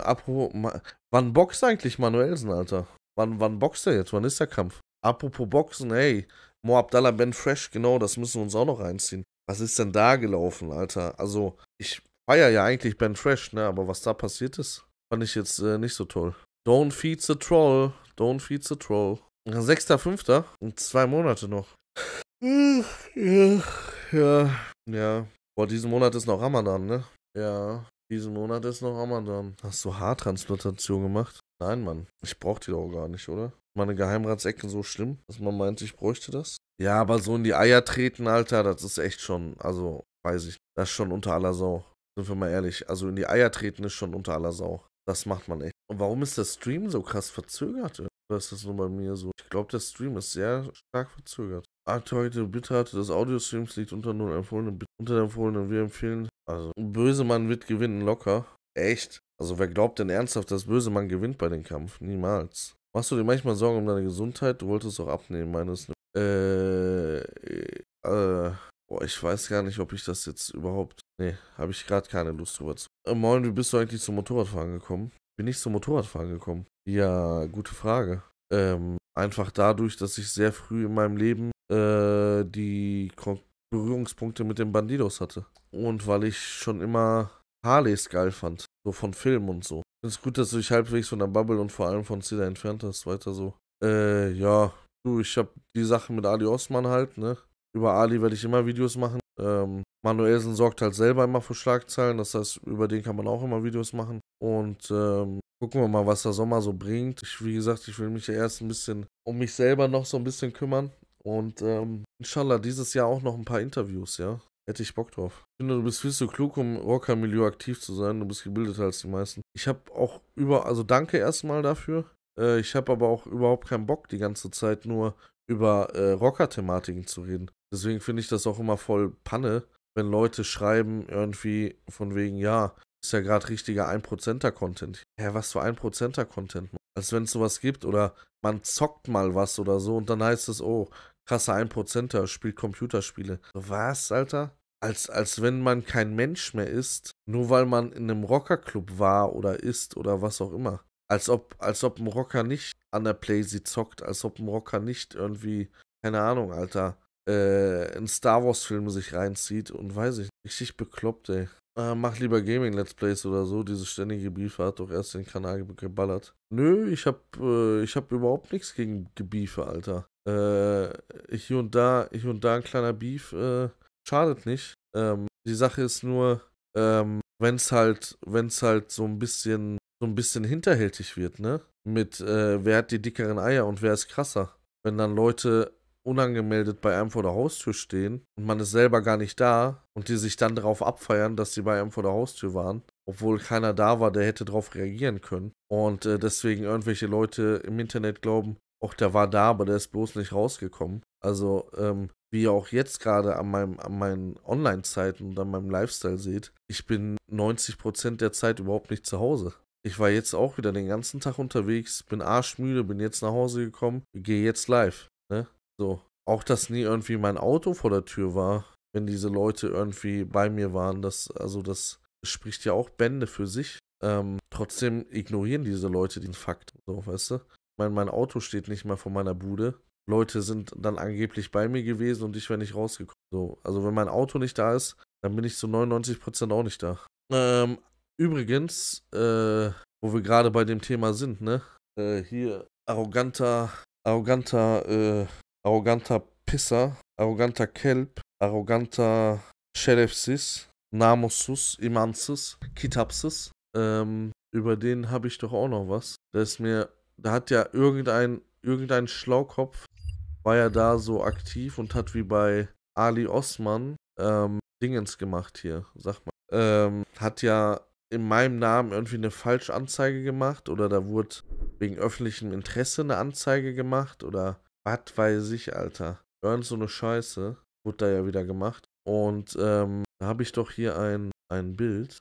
apropos, wann boxt eigentlich Manuelsen, Alter? Wann, wann boxt er jetzt? Wann ist der Kampf? Apropos Boxen, hey, Mo Abdallah Ben Fresh, genau, das müssen wir uns auch noch reinziehen. Was ist denn da gelaufen, Alter? Also, ich feiere ja eigentlich Ben Fresh, ne, aber was da passiert ist, fand ich jetzt äh, nicht so toll. Don't feed the troll, don't feed the troll. Sechster, fünfter. und zwei Monate noch. Ja, ja. Boah, diesen Monat ist noch Ramadan, ne? Ja, diesen Monat ist noch Ramadan. Hast du Haartransplantation gemacht? Nein, Mann. Ich brauch die doch gar nicht, oder? Meine Geheimratsecken so schlimm, dass man meint, ich bräuchte das? Ja, aber so in die Eier treten, Alter, das ist echt schon, also, weiß ich, das ist schon unter aller Sau. Sind wir mal ehrlich, also in die Eier treten ist schon unter aller Sau. Das macht man echt. Und warum ist der Stream so krass verzögert? Oder ist das nur bei mir so? Ich glaube, der Stream ist sehr stark verzögert. Aktuelle Bitrate des Audio-Streams liegt unter null empfohlenen, unter der empfohlenen. Wir empfehlen also Bösemann wird gewinnen, locker. Echt? Also wer glaubt denn ernsthaft, dass Bösemann gewinnt bei dem Kampf? Niemals. Machst du dir manchmal Sorgen um deine Gesundheit? Du wolltest auch abnehmen, meines. Äh, äh, äh, boah, ich weiß gar nicht, ob ich das jetzt überhaupt. Nee, habe ich gerade keine Lust drüber zu. Äh, moin, wie bist du eigentlich zum Motorradfahren gekommen? Bin ich zum Motorradfahren gekommen? Ja, gute Frage. Ähm, einfach dadurch, dass ich sehr früh in meinem Leben äh, die Kon Berührungspunkte mit den Bandidos hatte. Und weil ich schon immer Harleys geil fand. So von Film und so. Es ist gut, dass du dich halbwegs von der Bubble und vor allem von Cedar entfernt hast. Weiter so. Äh, ja. Du, ich hab die Sache mit Ali Osman halt, ne? Über Ali werde ich immer Videos machen. Ähm, Manuelsen sorgt halt selber immer für Schlagzeilen. Das heißt, über den kann man auch immer Videos machen. Und ähm, gucken wir mal, was der Sommer so bringt. Ich, wie gesagt, ich will mich ja erst ein bisschen um mich selber noch so ein bisschen kümmern. Und ähm, inshallah dieses Jahr auch noch ein paar Interviews, ja. Hätte ich Bock drauf. Ich finde, du bist viel zu klug, um Rocker-Milieu aktiv zu sein. Du bist gebildeter als die meisten. Ich habe auch über, also danke erstmal dafür. Äh, ich habe aber auch überhaupt keinen Bock, die ganze Zeit nur über äh, Rocker-Thematiken zu reden. Deswegen finde ich das auch immer voll Panne, wenn Leute schreiben irgendwie von wegen, ja, ist ja gerade richtiger 1%er-Content. Hä, was für 1%er-Content? Als wenn es sowas gibt oder man zockt mal was oder so und dann heißt es, oh, krasser Einprozenter spielt Computerspiele. Was, Alter? Als, als wenn man kein Mensch mehr ist, nur weil man in einem Rockerclub war oder ist oder was auch immer. Als ob, als ob ein Rocker nicht an der Playsee zockt, als ob ein Rocker nicht irgendwie, keine Ahnung, Alter, äh, einen Star wars filme sich reinzieht und weiß ich, richtig bekloppt, ey. Äh, mach lieber Gaming-Let's Plays oder so. Diese ständige Beefe hat doch erst den Kanal geballert. Nö, ich hab, äh, ich hab überhaupt nichts gegen Gebiefe, Alter. Äh, hier und da, hier und da ein kleiner Beef, äh, schadet nicht. Ähm, die Sache ist nur, ähm, wenn's halt, wenn's halt so ein bisschen, so ein bisschen hinterhältig wird, ne? Mit, äh, wer hat die dickeren Eier und wer ist krasser? Wenn dann Leute unangemeldet bei einem vor der Haustür stehen und man ist selber gar nicht da und die sich dann darauf abfeiern, dass sie bei einem vor der Haustür waren, obwohl keiner da war, der hätte darauf reagieren können. Und äh, deswegen irgendwelche Leute im Internet glauben, auch der war da, aber der ist bloß nicht rausgekommen. Also, ähm, wie ihr auch jetzt gerade an, meinem, an meinen Online-Zeiten und an meinem Lifestyle seht, ich bin 90% der Zeit überhaupt nicht zu Hause. Ich war jetzt auch wieder den ganzen Tag unterwegs, bin arschmüde, bin jetzt nach Hause gekommen, gehe jetzt live. Ne? So. Auch, dass nie irgendwie mein Auto vor der Tür war, wenn diese Leute irgendwie bei mir waren. Das, also, das spricht ja auch Bände für sich. Ähm, trotzdem ignorieren diese Leute den Fakt. So, weißt du? Ich meine, mein Auto steht nicht mal vor meiner Bude. Leute sind dann angeblich bei mir gewesen und ich wäre nicht rausgekommen. So, also wenn mein Auto nicht da ist, dann bin ich zu 99% auch nicht da. Ähm, übrigens, äh, wo wir gerade bei dem Thema sind, ne? Äh, hier, arroganter, arroganter, äh, arroganter Pisser, arroganter Kelp, arroganter Şerefsiz, Namosus, imansız, Kitapsis. Ähm, über den habe ich doch auch noch was. Da ist mir, da hat ja irgendein, irgendein Schlaukopf, war ja da so aktiv und hat wie bei Ali Osman ähm, Dingens gemacht hier, sag mal. Ähm, hat ja in meinem Namen irgendwie eine Falschanzeige gemacht oder da wurde wegen öffentlichem Interesse eine Anzeige gemacht oder was weiß ich, Alter. Irgend so eine Scheiße wurde da ja wieder gemacht. Und ähm, da habe ich doch hier ein, ein Bild.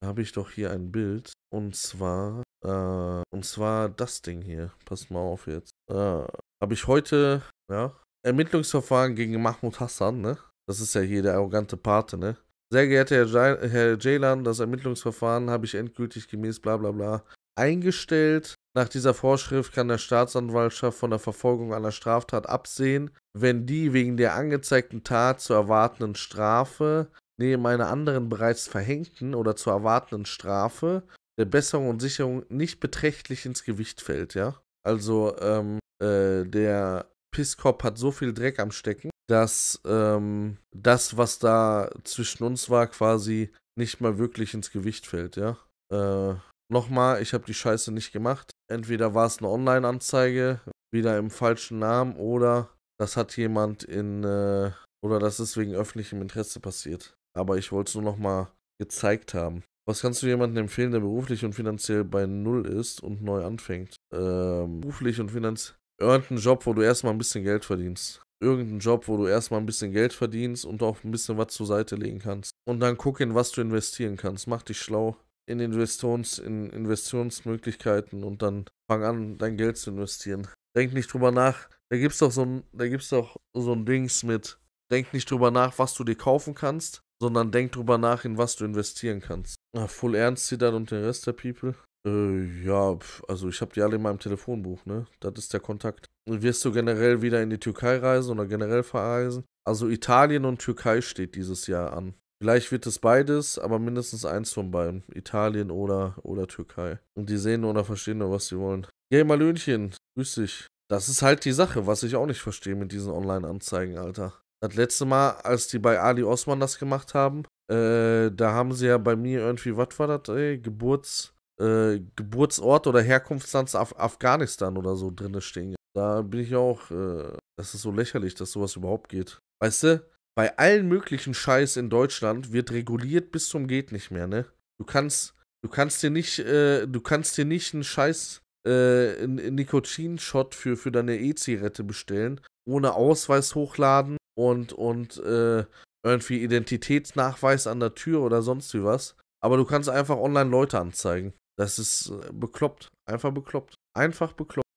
Da habe ich doch hier ein Bild. Und zwar, äh, und zwar das Ding hier. Passt mal auf jetzt. Äh, habe ich heute, ja, Ermittlungsverfahren gegen Mahmoud Hassan, ne? Das ist ja hier der arrogante Pate, ne? Sehr geehrter Herr Jalan, das Ermittlungsverfahren habe ich endgültig gemäß bla bla bla eingestellt. Nach dieser Vorschrift kann der Staatsanwaltschaft von der Verfolgung einer Straftat absehen, wenn die wegen der angezeigten Tat zu erwartenden Strafe neben einer anderen bereits verhängten oder zu erwartenden Strafe der Besserung und Sicherung nicht beträchtlich ins Gewicht fällt, ja. Also ähm, äh, der Pisskopf hat so viel Dreck am Stecken, dass ähm, das, was da zwischen uns war, quasi nicht mal wirklich ins Gewicht fällt, ja. Äh, Nochmal, ich habe die Scheiße nicht gemacht. Entweder war es eine Online-Anzeige, wieder im falschen Namen, oder das hat jemand in, äh, oder das ist wegen öffentlichem Interesse passiert. Aber ich wollte es nur nochmal gezeigt haben. Was kannst du jemandem empfehlen, der beruflich und finanziell bei Null ist und neu anfängt? Ähm, beruflich und finanziell. Irgendeinen Job, wo du erstmal ein bisschen Geld verdienst. Irgendeinen Job, wo du erstmal ein bisschen Geld verdienst und auch ein bisschen was zur Seite legen kannst. Und dann guck in was du investieren kannst. Mach dich schlau in Investitions, in Investitionsmöglichkeiten und dann fang an, dein Geld zu investieren. Denk nicht drüber nach. Da gibt's doch so ein, da gibt's doch so ein Dings mit. Denk nicht drüber nach, was du dir kaufen kannst, sondern denk drüber nach, in was du investieren kannst. Ach, full Ernst, Zitat und den Rest der People. Äh, ja, also ich habe die alle in meinem Telefonbuch, ne? Das ist der Kontakt. Wirst du generell wieder in die Türkei reisen oder generell verreisen? Also Italien und Türkei steht dieses Jahr an. Vielleicht wird es beides, aber mindestens eins von beiden. Italien oder, oder Türkei. Und die sehen oder verstehen nur, was sie wollen. Hey Malönchen, grüß dich. Das ist halt die Sache, was ich auch nicht verstehe mit diesen Online-Anzeigen, Alter. Das letzte Mal, als die bei Ali Osman das gemacht haben, äh, da haben sie ja bei mir irgendwie, was war das, ey, Geburts, äh, Geburtsort oder Herkunftsland Af Afghanistan oder so drinne stehen. Da bin ich auch, äh, das ist so lächerlich, dass sowas überhaupt geht. Weißt du, bei allen möglichen Scheiß in Deutschland wird reguliert bis zum geht nicht mehr, ne? Du kannst du kannst dir nicht äh, du kannst dir nicht einen Scheiß äh, Shot für für deine E-Zigarette bestellen, ohne Ausweis hochladen und und äh, irgendwie Identitätsnachweis an der Tür oder sonst wie was, aber du kannst einfach online Leute anzeigen. Das ist äh, bekloppt, einfach bekloppt, einfach bekloppt.